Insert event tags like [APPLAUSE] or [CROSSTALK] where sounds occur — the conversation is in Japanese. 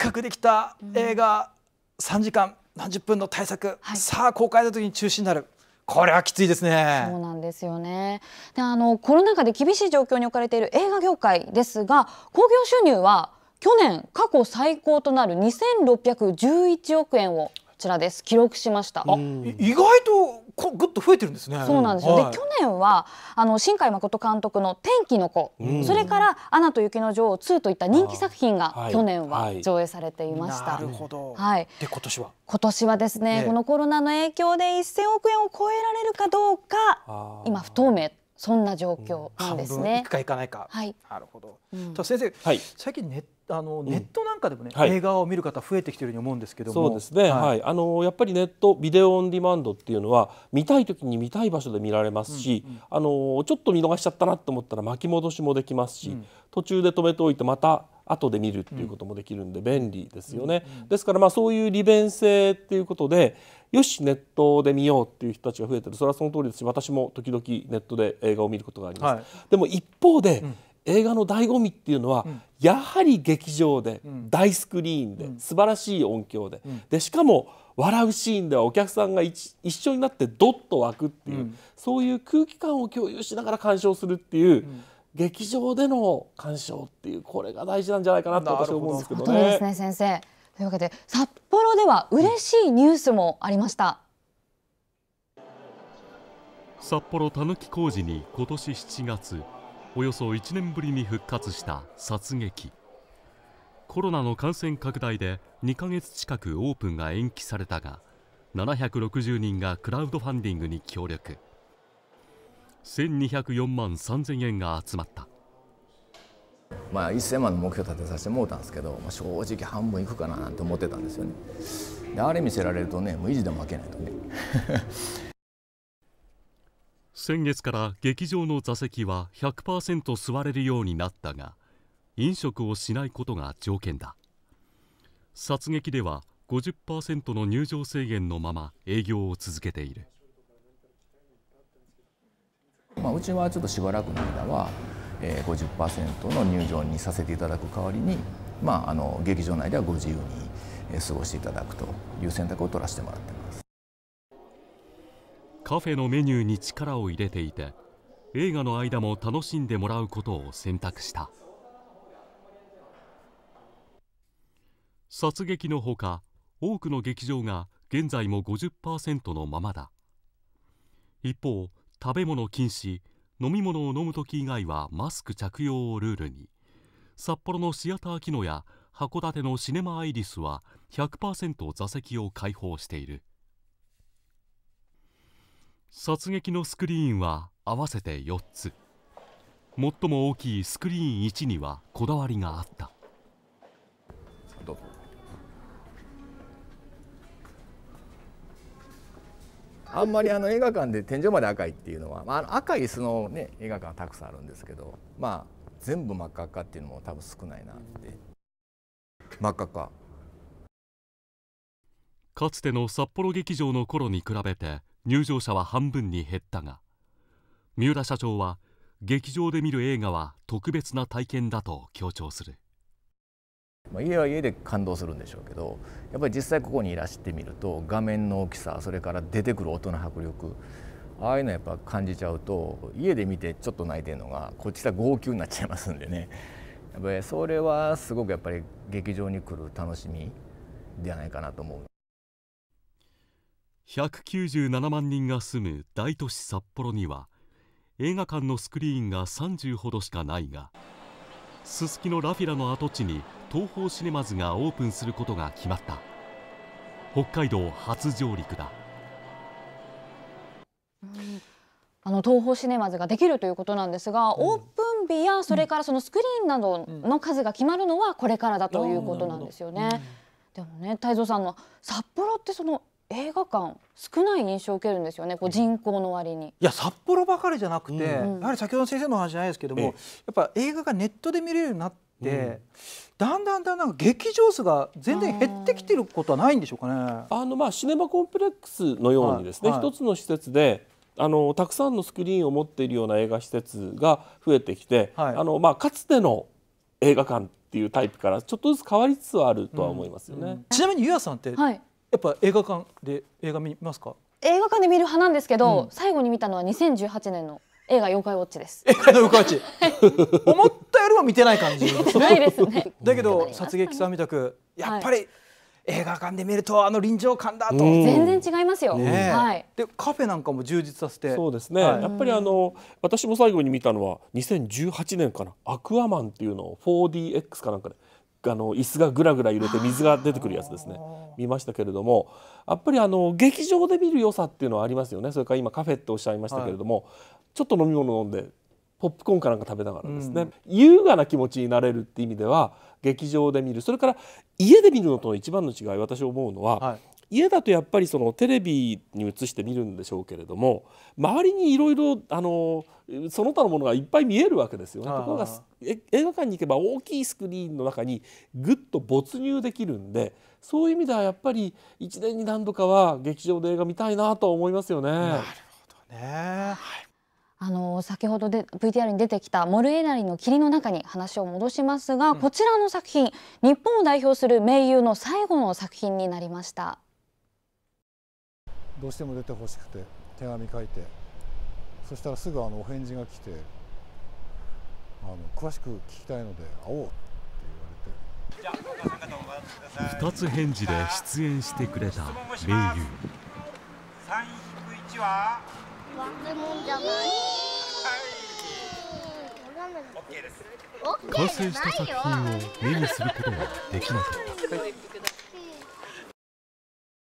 かくできた映画3時間何十分の大作、さあ公開の時に中止になるこれはきついですね。そうなんですよね。で、あのコロナ禍で厳しい状況に置かれている映画業界ですが、興行収入は去年過去最高となる2611億円をちらです記録しました。意外とこぐっと増えてるんですね。そうなんですよ。はい、で去年はあの新海誠監督の天気の子、うん、それからアナと雪の女王2といった人気作品が去年は上映されていました。はい、なるほど。はい。で今年は今年はですね、ね、このコロナの影響で1000億円を超えられるかどうか今不透明そんな状況なんですね。行くか行かないか。はい、なるほど。うん、先生、はい、最近ネあのネットなんかでもね、うんはい、映画を見る方増えてきてるように思うんですけどそうですね。はい、はい、あのやっぱりネットビデオオンデマンドっていうのは見たい時に見たい場所で見られますし、うんうん、あのちょっと見逃しちゃったなと思ったら巻き戻しもできますし、うん、途中で止めておいてまた後で見るっていうこともできるんで便利ですよね。うんうん、ですからまあそういう利便性っていうことで、よしネットで見ようっていう人たちが増えてるそれはその通りですし私も時々ネットで映画を見ることがあります。はい、でも一方で、うん映画の醍醐味っていうのは、うん、やはり劇場で、うん、大スクリーンで、うん、素晴らしい音響で,、でしかも笑うシーンではお客さんが一緒になってどっと湧くっていう、そういう空気感を共有しながら鑑賞するっていう。劇場での鑑賞っていうこれが大事なんじゃないかなと私は思うんですけどね。ね先生というわけで札幌では嬉しいニュースもありました。札幌たぬき工事に今年7月およそ1年ぶりに復活した殺撃コロナの感染拡大で2ヶ月近くオープンが延期されたが760人がクラウドファンディングに協力1204万3000円が集まったまあ、1000万の目標立てさせてもうたんですけど、まあ、正直半分いくかななんて思ってたんですよねであれ見せられるとね無意地でも負けないとね [LAUGHS] 先月から劇場の座席は100%座れるようになったが飲食をしないことが条件だ殺撃では50%の入場制限のまま営業を続けている、まあ、うちはちょっとしばらくの間はえー、50%の入場にさせていただく代わりに、まあ、あの劇場内ではご自由に過ごしていただくという選択を取らせてもらってますカフェのメニューに力を入れていて映画の間も楽しんでもらうことを選択した殺撃のほか多くの劇場が現在も50%のままだ一方食べ物禁止飲み物を飲むとき以外はマスク着用をルールに札幌のシアター機能や函館のシネマアイリスは100%座席を開放している殺撃のスクリーンは合わせて4つ最も大きいスクリーン1にはこだわりがあったあんまりあの映画館で天井まで赤いっていうのは、まあ、赤い椅子の、ね、映画館はたくさんあるんですけど、まあ、全部真っ赤っかっていうのも多分少ないなって真っ赤っかかつての札幌劇場の頃に比べて入場者は半分に減ったが三浦社長は劇場で見る映画は特別な体験だと強調するまあ、家は家で感動するんでしょうけどやっぱり実際ここにいらしてみると画面の大きさそれから出てくる音の迫力ああいうのやっぱ感じちゃうと家で見てちょっと泣いてるのがこっちが号泣になっちゃいますんでねやっぱりそれはすごくやっぱり劇場に来る楽しみではないかなと思う197万人が住む大都市札幌には映画館のスクリーンが30ほどしかないがすすきのラフィラの跡地に東宝シネマズがオープンすることが決まった北海道初上陸だ、あの東宝シネマズができるということなんですが、うん、オープン日やそれからそのスクリーンなどの数が決まるのはこれからだということなんですよね。うん、でもね太蔵さんの札幌ってその映画館少ない印象を受けるんですよね、こう人口の割に。いや札幌ばかりじゃなくて、うんやはり先ほどの先生の話じゃないですけども、やっぱ映画がネットで見れるようになって、だんだんだんだん劇場数が全然減ってきてることはないんでしょうかね。あのまあシネマコンプレックスのようにですね、はいはい、一つの施設であのたくさんのスクリーンを持っているような映画施設が増えてきて、はい、あのまあ、かつての映画館っていうタイプからちょっとずつ変わりつつあるとは思いますよね。うんうん、ちなみにゆあさんって、はい、やっぱ映画館で映画見ますか映画館で見る派なんですけど、うん、最後に見たのは2018年の映画妖怪ウォッチです。映画の妖怪ウォッチ。思ったよりも見てない感じないですね。だけど殺撃さんみたくやっぱり、映画館で見るとあの臨場感だと、全然違いますよ、はい、でカフェなんかも充実させてそうですね、やっぱりあの私も最後に見たのは2018年かな「アクアマン」っていうのを 4DX かなんかで、あの椅子がぐらぐら揺れて水が出てくるやつですね見ましたけれどもやっぱりあの劇場で見る良さっていうのはありますよねそれから今カフェっておっしゃいましたけれども、はちょっと飲み物飲んでポップコーンかなんか食べながらですね、うん、優雅な気持ちになれるって意味では劇場で見るそれから家で見るのとの一番の違い私思うのは、はい、家だとやっぱりそのテレビに映して見るんでしょうけれども周りにいろいろあのその他のものがいっぱい見えるわけですよね。ところが映画館に行けば大きいスクリーンの中にぐっと没入できるんでそういう意味ではやっぱり1年に何度かは劇場で映画見たいなと思いますよね。なるほどね、はいあの先ほどで VTR に出てきたモルエナリの霧の中に話を戻しますが、うん、こちらの作品日本を代表する名優の最後の作品になりましたどうしても出てほしくて手紙書いてそしたらすぐあのお返事が来てあの詳しく聞きたいので会おうって言われて二つ返事で出演してくれた名優3引1はじゃない。完成した作品を目にすることができなかった。